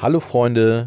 Hallo Freunde,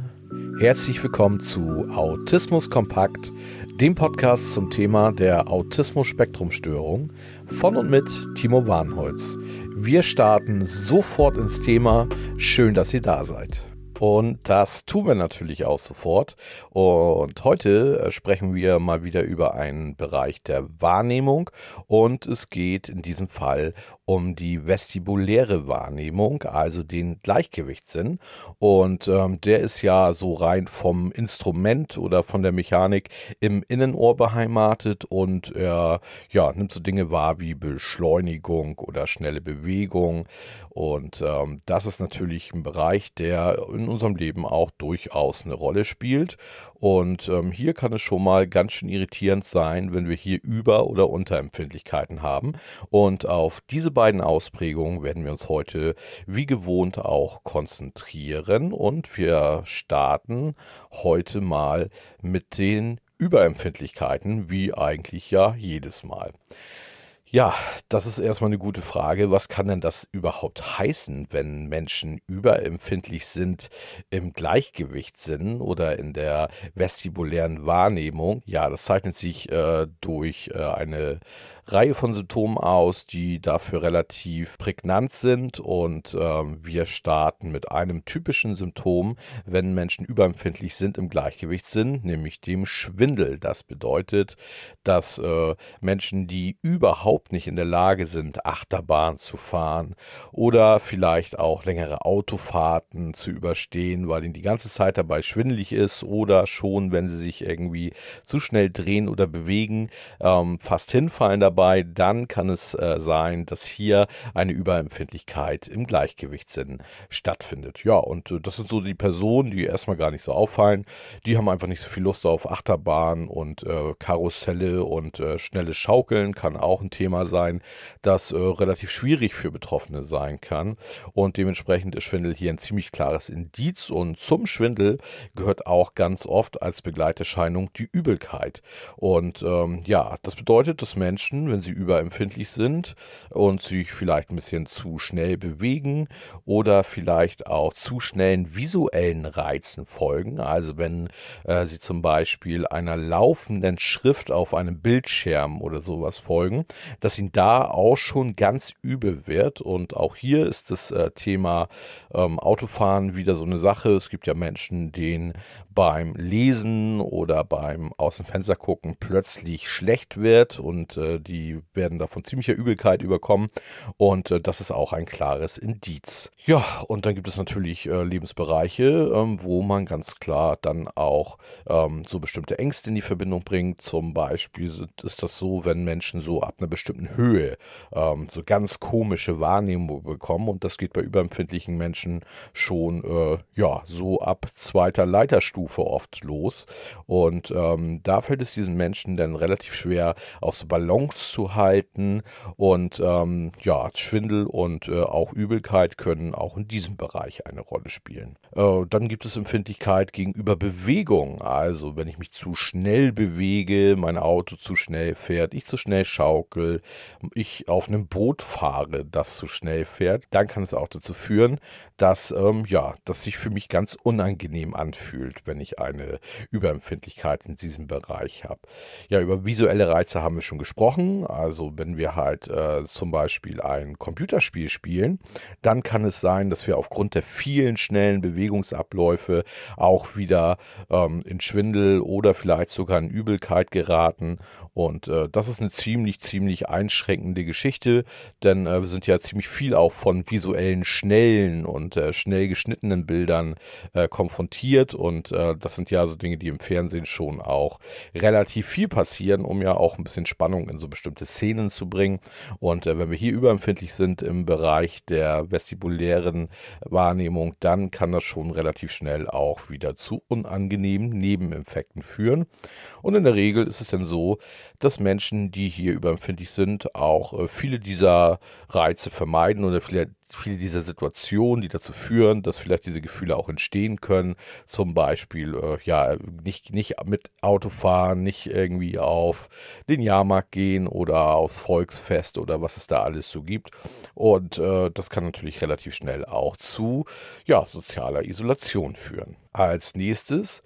herzlich willkommen zu Autismus Kompakt, dem Podcast zum Thema der Autismus-Spektrumstörung von und mit Timo Warnholz. Wir starten sofort ins Thema. Schön, dass ihr da seid. Und das tun wir natürlich auch sofort. Und heute äh, sprechen wir mal wieder über einen Bereich der Wahrnehmung. Und es geht in diesem Fall um die vestibuläre Wahrnehmung, also den Gleichgewichtssinn. Und ähm, der ist ja so rein vom Instrument oder von der Mechanik im Innenohr beheimatet und äh, ja, nimmt so Dinge wahr wie Beschleunigung oder schnelle Bewegung. Und ähm, das ist natürlich ein Bereich, der in unserem Leben auch durchaus eine Rolle spielt. Und ähm, hier kann es schon mal ganz schön irritierend sein, wenn wir hier Über- oder Unterempfindlichkeiten haben. Und auf diese beiden Ausprägungen werden wir uns heute wie gewohnt auch konzentrieren. Und wir starten heute mal mit den Überempfindlichkeiten, wie eigentlich ja jedes Mal. Ja, das ist erstmal eine gute Frage. Was kann denn das überhaupt heißen, wenn Menschen überempfindlich sind im Gleichgewichtssinn oder in der vestibulären Wahrnehmung? Ja, das zeichnet sich äh, durch äh, eine Reihe von Symptomen aus, die dafür relativ prägnant sind. Und äh, wir starten mit einem typischen Symptom, wenn Menschen überempfindlich sind im Gleichgewichtssinn, nämlich dem Schwindel. Das bedeutet, dass äh, Menschen, die überhaupt überhaupt nicht in der Lage sind, Achterbahn zu fahren oder vielleicht auch längere Autofahrten zu überstehen, weil ihnen die ganze Zeit dabei schwindelig ist oder schon, wenn sie sich irgendwie zu schnell drehen oder bewegen, ähm, fast hinfallen dabei, dann kann es äh, sein, dass hier eine Überempfindlichkeit im Gleichgewichtssinn stattfindet. Ja, und äh, das sind so die Personen, die erstmal gar nicht so auffallen. Die haben einfach nicht so viel Lust auf Achterbahn und äh, Karusselle und äh, schnelles Schaukeln kann auch ein Thema Thema sein, das äh, relativ schwierig für Betroffene sein kann. Und dementsprechend ist Schwindel hier ein ziemlich klares Indiz. Und zum Schwindel gehört auch ganz oft als Begleiterscheinung die Übelkeit. Und ähm, ja, das bedeutet, dass Menschen, wenn sie überempfindlich sind und sich vielleicht ein bisschen zu schnell bewegen oder vielleicht auch zu schnellen visuellen Reizen folgen, also wenn äh, sie zum Beispiel einer laufenden Schrift auf einem Bildschirm oder sowas folgen, dass ihn da auch schon ganz übel wird. Und auch hier ist das äh, Thema ähm, Autofahren wieder so eine Sache. Es gibt ja Menschen, denen beim Lesen oder beim Aus dem Fenster gucken plötzlich schlecht wird und äh, die werden davon ziemlicher Übelkeit überkommen. Und äh, das ist auch ein klares Indiz. Ja, und dann gibt es natürlich äh, Lebensbereiche, ähm, wo man ganz klar dann auch ähm, so bestimmte Ängste in die Verbindung bringt. Zum Beispiel ist das so, wenn Menschen so ab einer bestimmten bestimmten Höhe ähm, so ganz komische Wahrnehmung bekommen. Und das geht bei überempfindlichen Menschen schon äh, ja, so ab zweiter Leiterstufe oft los. Und ähm, da fällt es diesen Menschen dann relativ schwer, aus Balance zu halten. Und ähm, ja, Schwindel und äh, auch Übelkeit können auch in diesem Bereich eine Rolle spielen. Äh, dann gibt es Empfindlichkeit gegenüber Bewegung. Also wenn ich mich zu schnell bewege, mein Auto zu schnell fährt, ich zu schnell schaukel, weil ich auf einem Boot fahre, das zu schnell fährt, dann kann es auch dazu führen, dass ähm, ja, das sich für mich ganz unangenehm anfühlt, wenn ich eine Überempfindlichkeit in diesem Bereich habe. Ja, über visuelle Reize haben wir schon gesprochen. Also wenn wir halt äh, zum Beispiel ein Computerspiel spielen, dann kann es sein, dass wir aufgrund der vielen schnellen Bewegungsabläufe auch wieder ähm, in Schwindel oder vielleicht sogar in Übelkeit geraten. Und äh, das ist eine ziemlich, ziemlich nicht einschränkende Geschichte, denn äh, wir sind ja ziemlich viel auch von visuellen, schnellen und äh, schnell geschnittenen Bildern äh, konfrontiert und äh, das sind ja so Dinge, die im Fernsehen schon auch relativ viel passieren, um ja auch ein bisschen Spannung in so bestimmte Szenen zu bringen. Und äh, wenn wir hier überempfindlich sind im Bereich der vestibulären Wahrnehmung, dann kann das schon relativ schnell auch wieder zu unangenehmen Nebeninfekten führen. Und in der Regel ist es dann so, dass Menschen, die hier überempfindlich sind, auch äh, viele dieser Reize vermeiden oder vielleicht viele dieser Situationen, die dazu führen, dass vielleicht diese Gefühle auch entstehen können. Zum Beispiel, äh, ja, nicht, nicht mit Auto fahren, nicht irgendwie auf den Jahrmarkt gehen oder aufs Volksfest oder was es da alles so gibt. Und äh, das kann natürlich relativ schnell auch zu ja, sozialer Isolation führen. Als nächstes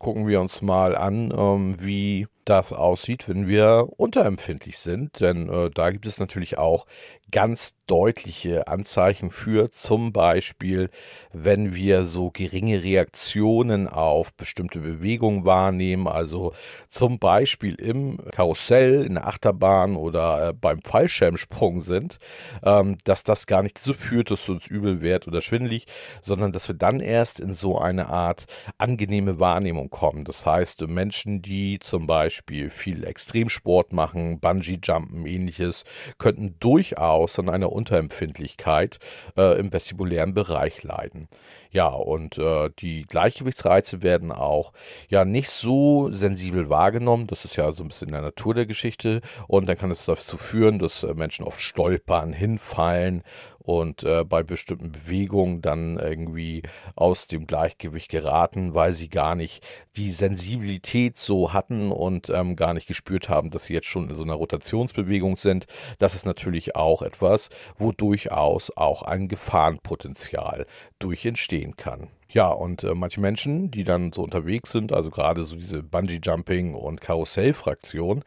gucken wir uns mal an, ähm, wie das aussieht, wenn wir unterempfindlich sind. Denn äh, da gibt es natürlich auch ganz deutliche Anzeichen für, zum Beispiel, wenn wir so geringe Reaktionen auf bestimmte Bewegungen wahrnehmen, also zum Beispiel im Karussell, in der Achterbahn oder äh, beim Fallschirmsprung sind, ähm, dass das gar nicht so führt, dass uns übel wird oder schwindelig, sondern dass wir dann erst in so eine Art angenehme Wahrnehmung kommen. Das heißt, Menschen, die zum Beispiel viel Extremsport machen, Bungee-Jumpen, ähnliches, könnten durchaus aus an einer Unterempfindlichkeit äh, im vestibulären Bereich leiden. Ja, und äh, die Gleichgewichtsreize werden auch ja nicht so sensibel wahrgenommen. Das ist ja so ein bisschen in der Natur der Geschichte. Und dann kann es dazu führen, dass äh, Menschen oft stolpern, hinfallen und äh, bei bestimmten Bewegungen dann irgendwie aus dem Gleichgewicht geraten, weil sie gar nicht die Sensibilität so hatten und ähm, gar nicht gespürt haben, dass sie jetzt schon in so einer Rotationsbewegung sind. Das ist natürlich auch etwas, wo durchaus auch ein Gefahrenpotenzial durch entstehen kann. Ja, und äh, manche Menschen, die dann so unterwegs sind, also gerade so diese Bungee-Jumping- und Karussell-Fraktion,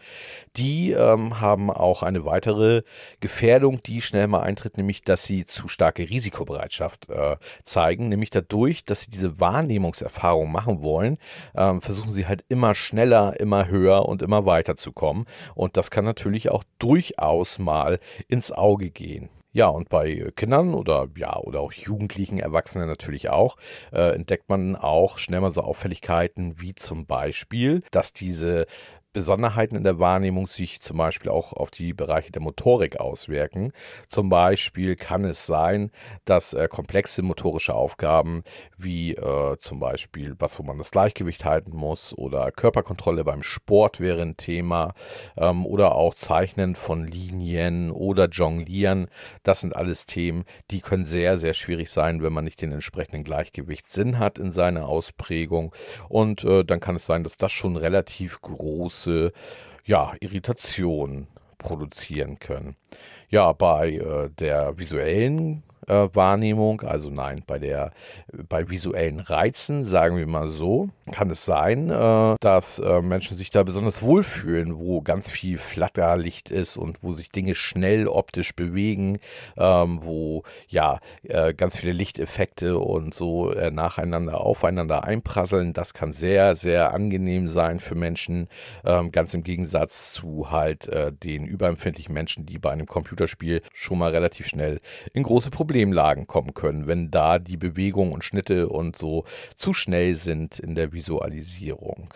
die ähm, haben auch eine weitere Gefährdung, die schnell mal eintritt, nämlich, dass sie zu starke Risikobereitschaft äh, zeigen, nämlich dadurch, dass sie diese Wahrnehmungserfahrung machen wollen, ähm, versuchen sie halt immer schneller, immer höher und immer weiter zu kommen. Und das kann natürlich auch durchaus mal ins Auge gehen. Ja, und bei äh, Kindern oder ja, oder auch Jugendlichen, Erwachsenen natürlich auch, äh, entdeckt man auch schnell mal so Auffälligkeiten wie zum Beispiel, dass diese Besonderheiten in der Wahrnehmung sich zum Beispiel auch auf die Bereiche der Motorik auswirken. Zum Beispiel kann es sein, dass äh, komplexe motorische Aufgaben wie äh, zum Beispiel was, wo man das Gleichgewicht halten muss oder Körperkontrolle beim Sport wäre ein Thema ähm, oder auch Zeichnen von Linien oder Jonglieren. Das sind alles Themen, die können sehr, sehr schwierig sein, wenn man nicht den entsprechenden Gleichgewichtssinn hat in seiner Ausprägung. Und äh, dann kann es sein, dass das schon relativ groß gewisse ja, Irritation produzieren können. Ja, bei äh, der visuellen äh, Wahrnehmung, also nein, bei der bei visuellen Reizen, sagen wir mal so, kann es sein, äh, dass äh, Menschen sich da besonders wohlfühlen, wo ganz viel Flatterlicht ist und wo sich Dinge schnell optisch bewegen, ähm, wo ja äh, ganz viele Lichteffekte und so äh, nacheinander aufeinander einprasseln. Das kann sehr, sehr angenehm sein für Menschen, ähm, ganz im Gegensatz zu halt äh, den überempfindlichen Menschen, die bei einem Computerspiel schon mal relativ schnell in große Probleme Problemlagen kommen können, wenn da die Bewegungen und Schnitte und so zu schnell sind in der Visualisierung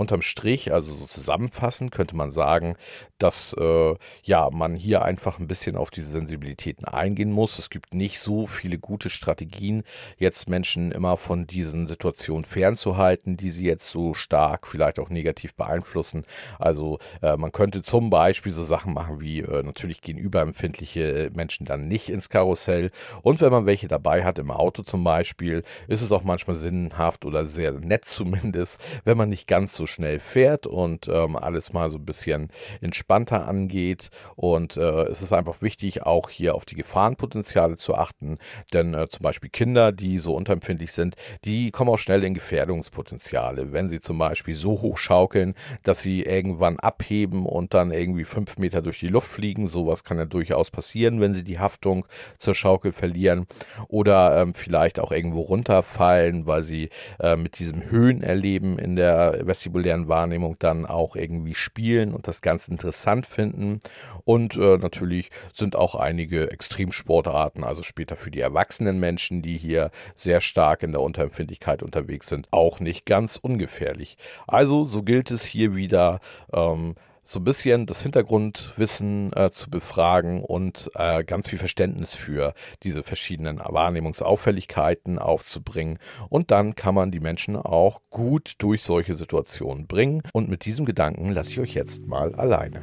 unterm Strich, also so zusammenfassend, könnte man sagen, dass äh, ja, man hier einfach ein bisschen auf diese Sensibilitäten eingehen muss. Es gibt nicht so viele gute Strategien, jetzt Menschen immer von diesen Situationen fernzuhalten, die sie jetzt so stark vielleicht auch negativ beeinflussen. Also äh, man könnte zum Beispiel so Sachen machen wie äh, natürlich gehen überempfindliche Menschen dann nicht ins Karussell. Und wenn man welche dabei hat, im Auto zum Beispiel, ist es auch manchmal sinnhaft oder sehr nett zumindest, wenn man nicht ganz so schnell fährt und ähm, alles mal so ein bisschen entspannter angeht. Und äh, es ist einfach wichtig, auch hier auf die Gefahrenpotenziale zu achten, denn äh, zum Beispiel Kinder, die so unterempfindlich sind, die kommen auch schnell in Gefährdungspotenziale, wenn sie zum Beispiel so hoch schaukeln, dass sie irgendwann abheben und dann irgendwie fünf Meter durch die Luft fliegen. Sowas kann ja durchaus passieren, wenn sie die Haftung zur Schaukel verlieren oder ähm, vielleicht auch irgendwo runterfallen, weil sie äh, mit diesem Höhenerleben in der Vestibul populären Wahrnehmung dann auch irgendwie spielen und das ganz interessant finden. Und äh, natürlich sind auch einige Extremsportarten, also später für die erwachsenen Menschen, die hier sehr stark in der Unterempfindlichkeit unterwegs sind, auch nicht ganz ungefährlich. Also so gilt es hier wieder, ähm, so ein bisschen das Hintergrundwissen äh, zu befragen und äh, ganz viel Verständnis für diese verschiedenen Wahrnehmungsauffälligkeiten aufzubringen. Und dann kann man die Menschen auch gut durch solche Situationen bringen. Und mit diesem Gedanken lasse ich euch jetzt mal alleine.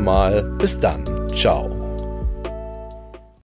Mal. Bis dann. Ciao.